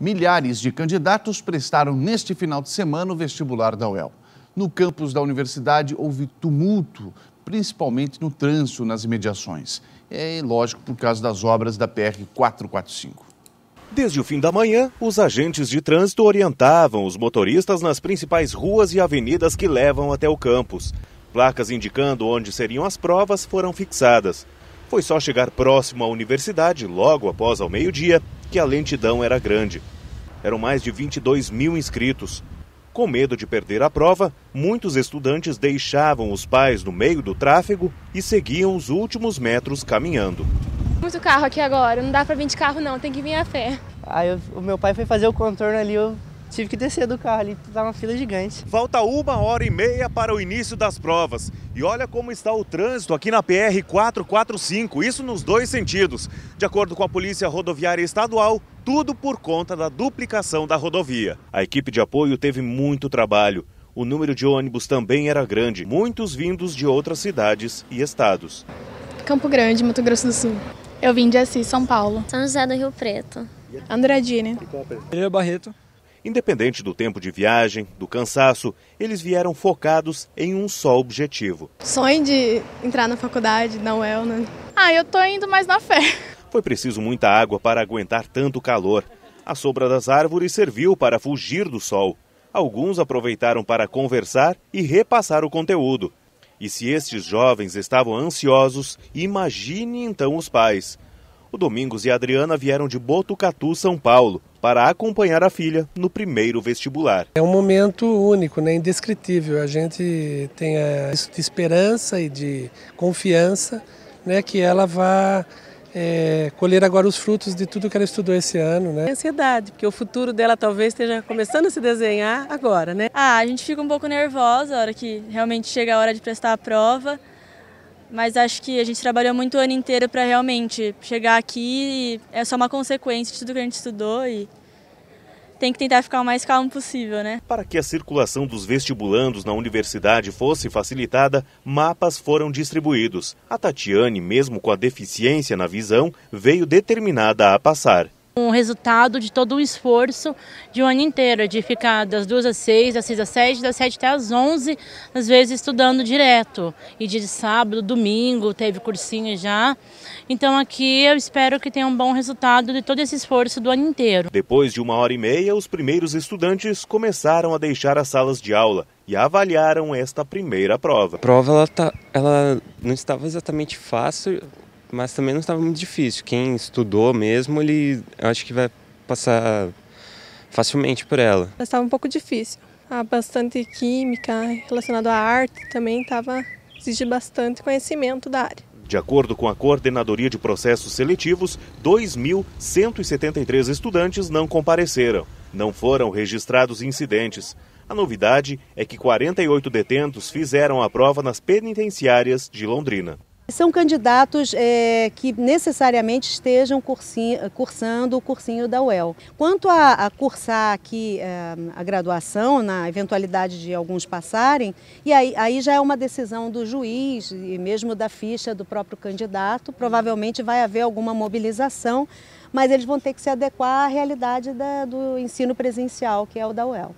Milhares de candidatos prestaram neste final de semana o vestibular da UEL. No campus da universidade houve tumulto, principalmente no trânsito nas imediações. É lógico por causa das obras da PR 445. Desde o fim da manhã, os agentes de trânsito orientavam os motoristas nas principais ruas e avenidas que levam até o campus. Placas indicando onde seriam as provas foram fixadas. Foi só chegar próximo à universidade, logo após ao meio-dia, que a lentidão era grande. Eram mais de 22 mil inscritos. Com medo de perder a prova, muitos estudantes deixavam os pais no meio do tráfego e seguiam os últimos metros caminhando. Muito carro aqui agora, não dá para vir de carro não, tem que vir a pé. Aí o meu pai foi fazer o contorno ali, eu Tive que descer do carro ali, tá uma fila gigante. Falta uma hora e meia para o início das provas. E olha como está o trânsito aqui na PR 445, isso nos dois sentidos. De acordo com a Polícia Rodoviária Estadual, tudo por conta da duplicação da rodovia. A equipe de apoio teve muito trabalho. O número de ônibus também era grande, muitos vindos de outras cidades e estados. Campo Grande, Mato Grosso do Sul. Eu vim de Assis, São Paulo. São José do Rio Preto. Andradina. Né? Pereira Barreto. Independente do tempo de viagem, do cansaço, eles vieram focados em um só objetivo. Sonho de entrar na faculdade, na UEL, né? Ah, eu tô indo mais na fé. Foi preciso muita água para aguentar tanto calor. A sombra das árvores serviu para fugir do sol. Alguns aproveitaram para conversar e repassar o conteúdo. E se estes jovens estavam ansiosos, imagine então os pais o Domingos e a Adriana vieram de Botucatu, São Paulo, para acompanhar a filha no primeiro vestibular. É um momento único, né? indescritível. A gente tem a é, esperança e de confiança né? que ela vá é, colher agora os frutos de tudo que ela estudou esse ano. Né? Ansiedade, porque o futuro dela talvez esteja começando a se desenhar agora. Né? Ah, a gente fica um pouco nervosa a hora que realmente chega a hora de prestar a prova mas acho que a gente trabalhou muito o ano inteiro para realmente chegar aqui é só uma consequência de tudo que a gente estudou e tem que tentar ficar o mais calmo possível, né? Para que a circulação dos vestibulandos na universidade fosse facilitada, mapas foram distribuídos. A Tatiane, mesmo com a deficiência na visão, veio determinada a passar um resultado de todo o esforço de um ano inteiro, de ficar das duas às seis, das seis às sete, das sete até às onze, às vezes estudando direto. E de sábado, domingo, teve cursinho já. Então aqui eu espero que tenha um bom resultado de todo esse esforço do ano inteiro. Depois de uma hora e meia, os primeiros estudantes começaram a deixar as salas de aula e avaliaram esta primeira prova. A prova ela, tá, ela não estava exatamente fácil, mas também não estava muito difícil. Quem estudou mesmo, ele acho que vai passar facilmente por ela. Mas estava um pouco difícil. Há ah, bastante química relacionado à arte também estava exige bastante conhecimento da área. De acordo com a Coordenadoria de Processos Seletivos, 2.173 estudantes não compareceram. Não foram registrados incidentes. A novidade é que 48 detentos fizeram a prova nas penitenciárias de Londrina. São candidatos é, que necessariamente estejam cursinho, cursando o cursinho da UEL. Quanto a, a cursar aqui é, a graduação, na eventualidade de alguns passarem, e aí, aí já é uma decisão do juiz e mesmo da ficha do próprio candidato, provavelmente vai haver alguma mobilização, mas eles vão ter que se adequar à realidade da, do ensino presencial, que é o da UEL.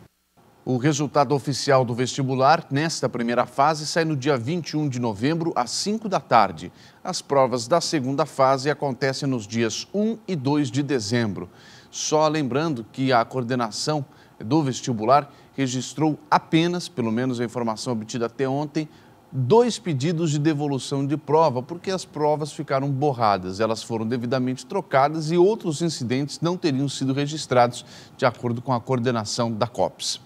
O resultado oficial do vestibular, nesta primeira fase, sai no dia 21 de novembro, às 5 da tarde. As provas da segunda fase acontecem nos dias 1 e 2 de dezembro. Só lembrando que a coordenação do vestibular registrou apenas, pelo menos a informação obtida até ontem, dois pedidos de devolução de prova, porque as provas ficaram borradas, elas foram devidamente trocadas e outros incidentes não teriam sido registrados, de acordo com a coordenação da COPS.